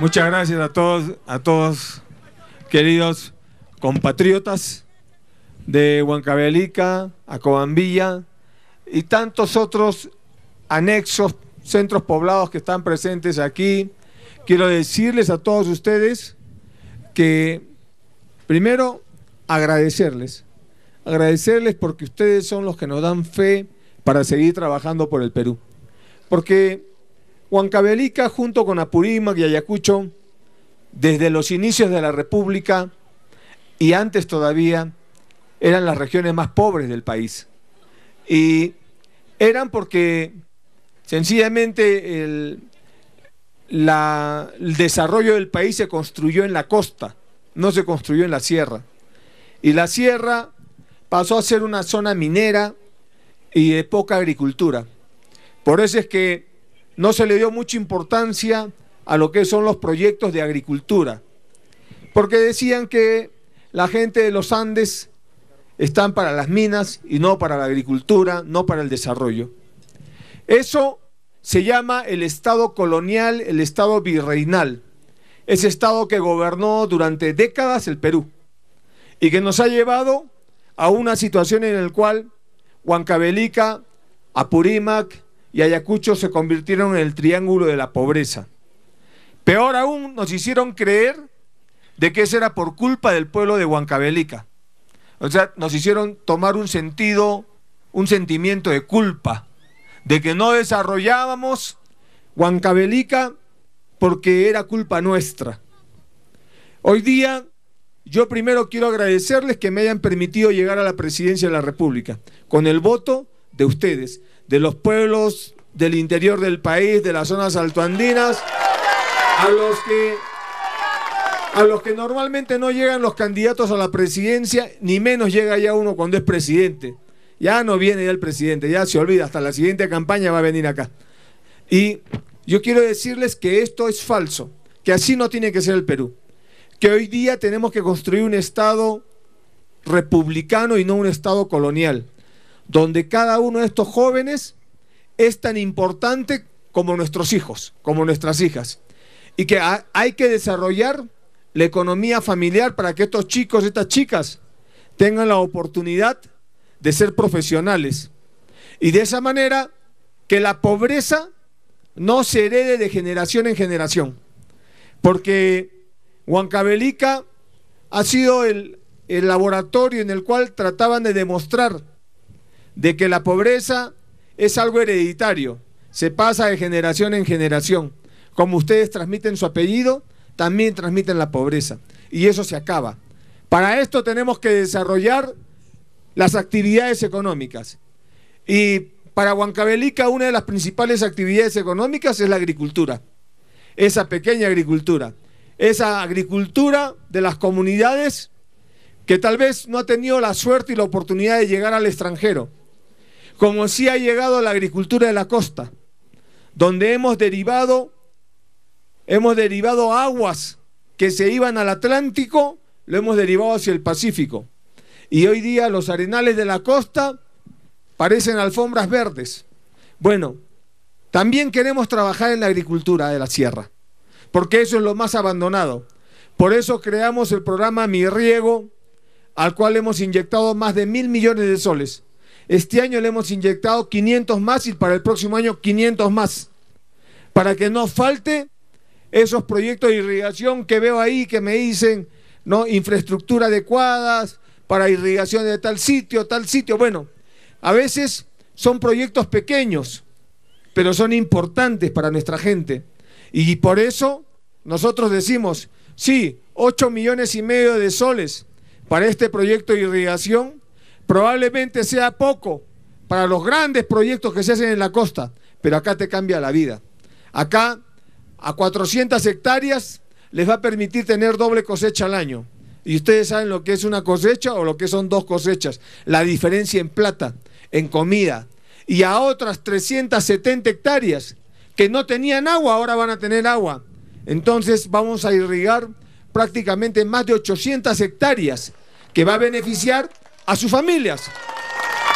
Muchas gracias a todos, a todos, queridos compatriotas de Huancabelica, Acobambilla y tantos otros anexos, centros poblados que están presentes aquí. Quiero decirles a todos ustedes que primero agradecerles, agradecerles porque ustedes son los que nos dan fe para seguir trabajando por el Perú. Porque Huancavelica, junto con Apurímac y Ayacucho, desde los inicios de la República y antes todavía, eran las regiones más pobres del país. Y eran porque sencillamente el, el desarrollo del país se construyó en la costa, no se construyó en la sierra. Y la sierra pasó a ser una zona minera y de poca agricultura. Por eso es que no se le dio mucha importancia a lo que son los proyectos de agricultura, porque decían que la gente de los Andes están para las minas y no para la agricultura, no para el desarrollo. Eso se llama el Estado colonial, el Estado virreinal, ese Estado que gobernó durante décadas el Perú y que nos ha llevado a una situación en la cual Huancavelica, Apurímac, y Ayacucho se convirtieron en el triángulo de la pobreza. Peor aún, nos hicieron creer de que eso era por culpa del pueblo de Huancabelica. O sea, nos hicieron tomar un sentido, un sentimiento de culpa, de que no desarrollábamos Huancabelica porque era culpa nuestra. Hoy día, yo primero quiero agradecerles que me hayan permitido llegar a la presidencia de la República. Con el voto de ustedes, de los pueblos del interior del país, de las zonas altoandinas, a los que a los que normalmente no llegan los candidatos a la presidencia, ni menos llega ya uno cuando es presidente. Ya no viene ya el presidente, ya se olvida, hasta la siguiente campaña va a venir acá. Y yo quiero decirles que esto es falso, que así no tiene que ser el Perú, que hoy día tenemos que construir un Estado republicano y no un Estado colonial donde cada uno de estos jóvenes es tan importante como nuestros hijos, como nuestras hijas. Y que hay que desarrollar la economía familiar para que estos chicos, y estas chicas, tengan la oportunidad de ser profesionales. Y de esa manera, que la pobreza no se herede de generación en generación. Porque Huancabelica ha sido el, el laboratorio en el cual trataban de demostrar de que la pobreza es algo hereditario, se pasa de generación en generación. Como ustedes transmiten su apellido, también transmiten la pobreza. Y eso se acaba. Para esto tenemos que desarrollar las actividades económicas. Y para Huancavelica una de las principales actividades económicas es la agricultura. Esa pequeña agricultura. Esa agricultura de las comunidades que tal vez no ha tenido la suerte y la oportunidad de llegar al extranjero como si ha llegado a la agricultura de la costa, donde hemos derivado, hemos derivado aguas que se iban al Atlántico, lo hemos derivado hacia el Pacífico. Y hoy día los arenales de la costa parecen alfombras verdes. Bueno, también queremos trabajar en la agricultura de la sierra, porque eso es lo más abandonado. Por eso creamos el programa Mi Riego, al cual hemos inyectado más de mil millones de soles este año le hemos inyectado 500 más y para el próximo año 500 más. Para que no falte esos proyectos de irrigación que veo ahí que me dicen, ¿no? Infraestructura adecuadas para irrigación de tal sitio, tal sitio. Bueno, a veces son proyectos pequeños, pero son importantes para nuestra gente. Y por eso nosotros decimos, sí, 8 millones y medio de soles para este proyecto de irrigación Probablemente sea poco para los grandes proyectos que se hacen en la costa, pero acá te cambia la vida. Acá, a 400 hectáreas, les va a permitir tener doble cosecha al año. Y ustedes saben lo que es una cosecha o lo que son dos cosechas. La diferencia en plata, en comida. Y a otras 370 hectáreas que no tenían agua, ahora van a tener agua. Entonces vamos a irrigar prácticamente más de 800 hectáreas que va a beneficiar a sus familias.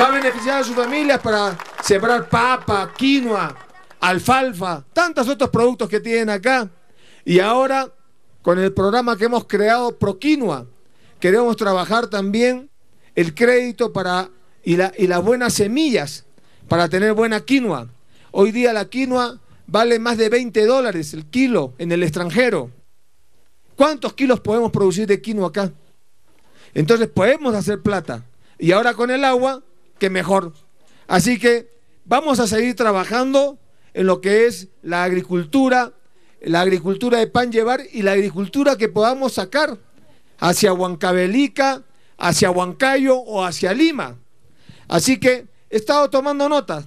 Va a beneficiar a sus familias para sembrar papa, quinoa, alfalfa, tantos otros productos que tienen acá. Y ahora, con el programa que hemos creado, Proquinoa, queremos trabajar también el crédito para, y, y las buenas semillas para tener buena quinoa. Hoy día la quinoa vale más de 20 dólares el kilo en el extranjero. ¿Cuántos kilos podemos producir de quinoa acá? Entonces podemos hacer plata. Y ahora con el agua, que mejor. Así que vamos a seguir trabajando en lo que es la agricultura, la agricultura de pan llevar y la agricultura que podamos sacar hacia Huancabelica, hacia Huancayo o hacia Lima. Así que he estado tomando notas.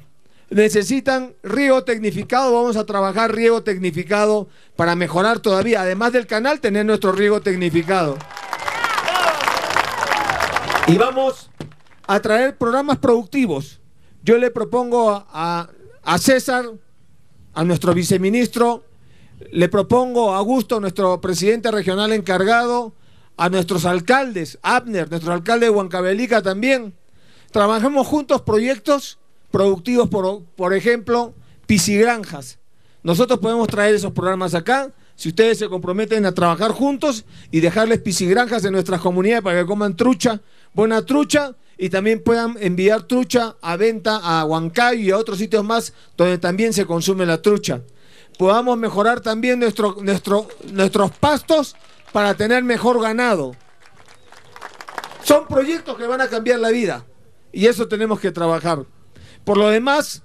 Necesitan riego tecnificado, vamos a trabajar riego tecnificado para mejorar todavía, además del canal, tener nuestro riego tecnificado. Y vamos a traer programas productivos. Yo le propongo a, César, a nuestro viceministro, le propongo a Augusto, nuestro presidente regional encargado, a nuestros alcaldes, Abner, nuestro alcalde de Huancabelica también. Trabajemos juntos proyectos productivos, por, por ejemplo, piscigranjas. Nosotros podemos traer esos programas acá si ustedes se comprometen a trabajar juntos y dejarles pisigranjas en nuestras comunidades para que coman trucha, buena trucha y también puedan enviar trucha a venta a Huancayo y a otros sitios más donde también se consume la trucha. Podamos mejorar también nuestros pastos para tener mejor ganado. Son proyectos que van a cambiar la vida y eso tenemos que trabajar. Por lo demás,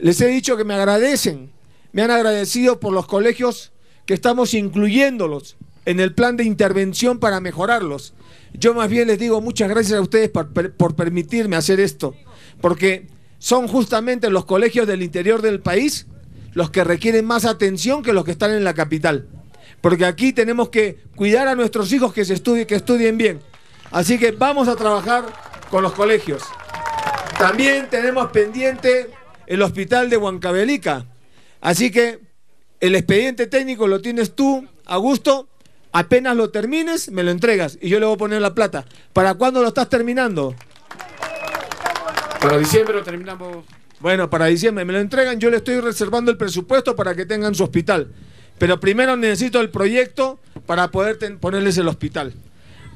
les he dicho que me agradecen, me han agradecido por los colegios que estamos incluyéndolos en el plan de intervención para mejorarlos. Yo más bien les digo muchas gracias a ustedes por, permitirme hacer esto, porque son justamente los colegios del interior del país los que requieren más atención que los que están en la capital. Porque aquí tenemos que cuidar a nuestros hijos que, se estudien, que estudien bien. Así que vamos a trabajar con los colegios. También tenemos pendiente el hospital de Huancabelica. Así que el expediente técnico lo tienes tú, Augusto, Apenas lo termines, me lo entregas y yo le voy a poner la plata. ¿Para cuándo lo estás terminando? Para diciembre lo terminamos. Bueno, para diciembre me lo entregan, yo le estoy reservando el presupuesto para que tengan su hospital. Pero primero necesito el proyecto para poder ponerles el hospital.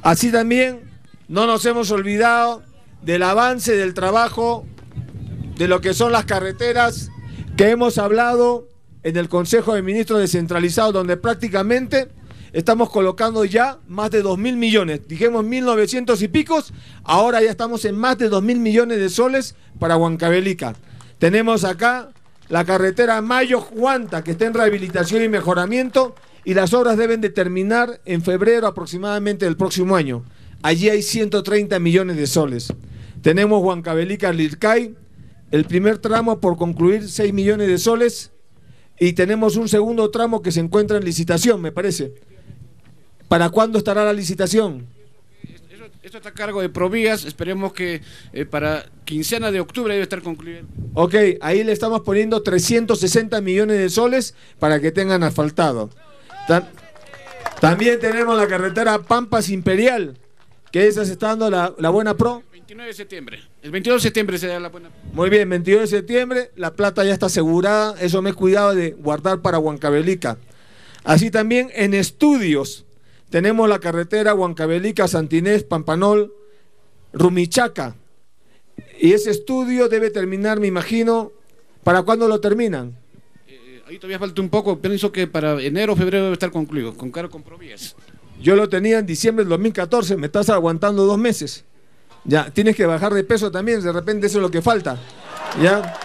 Así también no nos hemos olvidado del avance del trabajo de lo que son las carreteras que hemos hablado en el Consejo de Ministros descentralizado, donde prácticamente estamos colocando ya más de 2 mil millones. Dijimos 1.900 y picos, ahora ya estamos en más de 2 mil millones de soles para Huancabelica. Tenemos acá la carretera Mayo-Juanta, que está en rehabilitación y mejoramiento, y las obras deben de terminar en febrero aproximadamente del próximo año. Allí hay 130 millones de soles. Tenemos Huancabelica-Lircay, el primer tramo por concluir 6 millones de soles, y tenemos un segundo tramo que se encuentra en licitación, me parece. ¿Para cuándo estará la licitación? esto está a cargo de Provías, esperemos que eh, para quincena de octubre debe estar concluido. Ok, ahí le estamos poniendo 360 millones de soles para que tengan asfaltado. también tenemos la carretera Pampas Imperial, que esa se está dando la, buena pro. 29 de septiembre. El 22 de septiembre se da la buena. pro. Muy bien, 22 de septiembre, la plata ya está asegurada. Eso me he cuidado de guardar para Huancabelica. Así también en estudios tenemos la carretera Huancabelica, Santinés, Pampanol, Rumichaca. Y ese estudio debe terminar, me imagino, ¿para cuándo lo terminan? Eh, ahí todavía falta un poco, pienso que para enero o febrero debe estar concluido, con caro compromiso. Yo lo tenía en diciembre del 2014, me estás aguantando dos meses. Ya, tienes que bajar de peso también, de repente eso es lo que falta. Ya,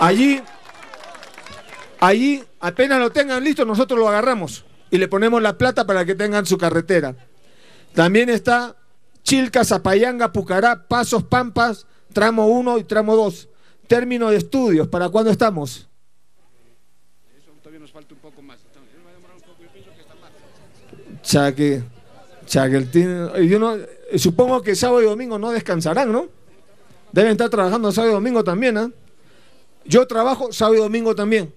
allí, allí, apenas lo tengan listo, nosotros lo agarramos y le ponemos la plata para que tengan su carretera. También está Chilca, Zapayanga, Pucará, Pasos, Pampas, tramo 1 y tramo 2. Término de estudios, ¿para cuándo estamos? Eso todavía nos falta un poco más. Chaque, chaque, yo no, supongo que sábado y domingo no descansarán, ¿no? Deben estar trabajando sábado y domingo también, ¿ah? Yo trabajo sábado y domingo también.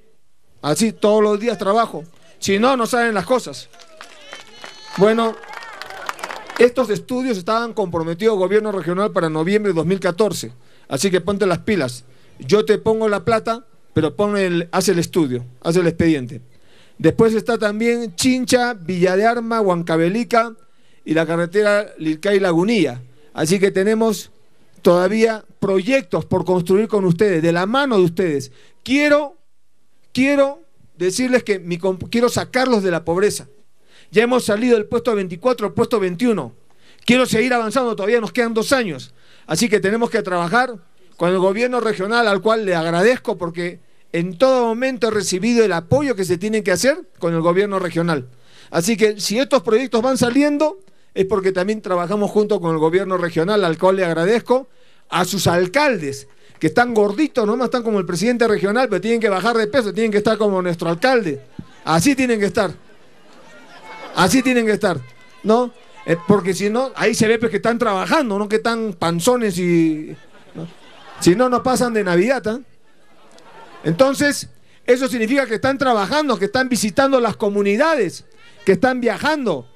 Así, todos los días trabajo. Si no, no saben las cosas. Bueno, estos estudios estaban comprometidos gobierno regional para noviembre de 2014. Así que ponte las pilas. Yo te pongo la plata, pero el, haz el estudio, haz el expediente. Después está también Chincha, Villa de Arma, Huancabelica y la carretera Lilcay lagunilla Así que tenemos todavía proyectos por construir con ustedes, de la mano de ustedes. Quiero, quiero decirles que mi, quiero sacarlos de la pobreza. Ya hemos salido del puesto 24 al puesto 21. Quiero seguir avanzando, todavía nos quedan dos años. Así que tenemos que trabajar con el gobierno regional, al cual le agradezco porque en todo momento he recibido el apoyo que se tiene que hacer con el gobierno regional. Así que si estos proyectos van saliendo, es porque también trabajamos junto con el gobierno regional, al cual le agradezco, a sus alcaldes, que están gorditos, nomás están como el presidente regional, pero tienen que bajar de peso, tienen que estar como nuestro alcalde. Así tienen que estar. Así tienen que estar, ¿no? Eh, porque si no, ahí se ve pues, que están trabajando, no que están panzones y... Si no, no pasan de Navidad, ¿ah? Entonces, eso significa que están trabajando, que están visitando las comunidades, que están viajando,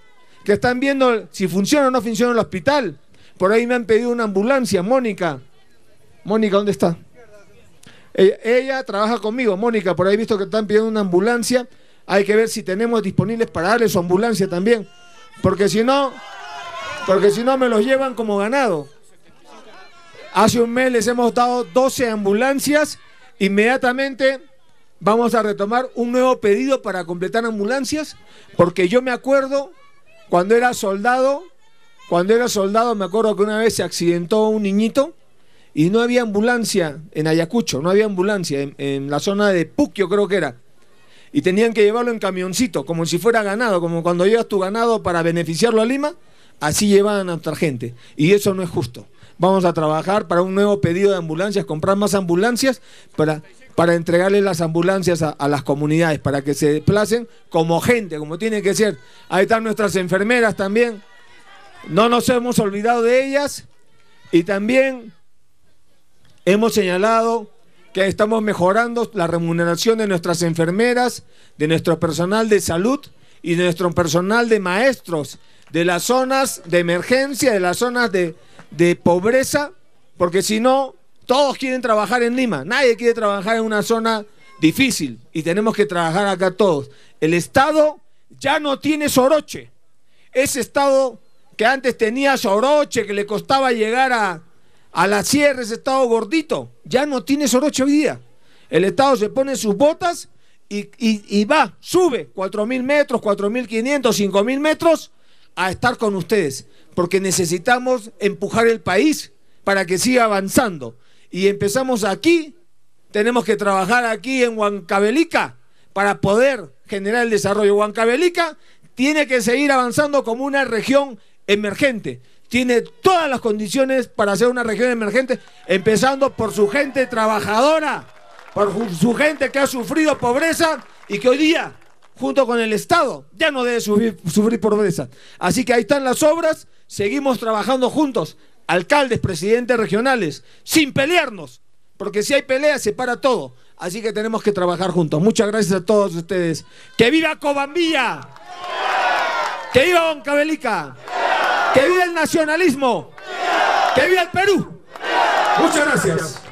que están viendo si funciona o no funciona el hospital. Por ahí me han pedido una ambulancia, Mónica. Mónica, ¿dónde está? Eh, ella, trabaja conmigo, Mónica, por ahí visto que están pidiendo una ambulancia. Hay que ver si tenemos disponibles para darle su ambulancia también. Porque si no, porque si no me los llevan como ganado. Hace un mes les hemos dado 12 ambulancias. Inmediatamente vamos a retomar un nuevo pedido para completar ambulancias. Porque yo me acuerdo cuando era soldado, cuando era soldado me acuerdo que una vez se accidentó un niñito y no había ambulancia en Ayacucho, no había ambulancia, en, la zona de Puquio creo que era. Y tenían que llevarlo en camioncito, como si fuera ganado, como cuando llevas tu ganado para beneficiarlo a Lima, así llevaban a nuestra gente. Y eso no es justo. Vamos a trabajar para un nuevo pedido de ambulancias, comprar más ambulancias para, para entregarle las ambulancias a las comunidades, para que se desplacen como gente, como tiene que ser. Ahí están nuestras enfermeras también. No nos hemos olvidado de ellas. Y también Hemos señalado que estamos mejorando la remuneración de nuestras enfermeras, de nuestro personal de salud y de nuestro personal de maestros de las zonas de emergencia, de las zonas de, pobreza, porque si no, todos quieren trabajar en Lima, nadie quiere trabajar en una zona difícil y tenemos que trabajar acá todos. El Estado ya no tiene soroche. Ese Estado que antes tenía soroche, que le costaba llegar a, a las ese Estado gordito. Ya no tiene soroche hoy día. El Estado se pone sus botas y, va, sube 4.000 metros, 4.500, 5.000 metros a estar con ustedes. Porque necesitamos empujar el país para que siga avanzando. Y empezamos aquí, tenemos que trabajar aquí en Huancavelica para poder generar el desarrollo. Huancavelica tiene que seguir avanzando como una región emergente tiene todas las condiciones para ser una región emergente, empezando por su gente trabajadora, por su gente que ha sufrido pobreza y que hoy día, junto con el Estado, ya no debe sufrir, pobreza. Así que ahí están las obras, seguimos trabajando juntos, alcaldes, presidentes regionales, sin pelearnos, porque si hay pelea se para todo. Así que tenemos que trabajar juntos. Muchas gracias a todos ustedes. ¡Que viva Cobambilla! ¡Que viva Cabelica! ¡Que viva el nacionalismo! ¡Que viva el Perú! Muchas gracias.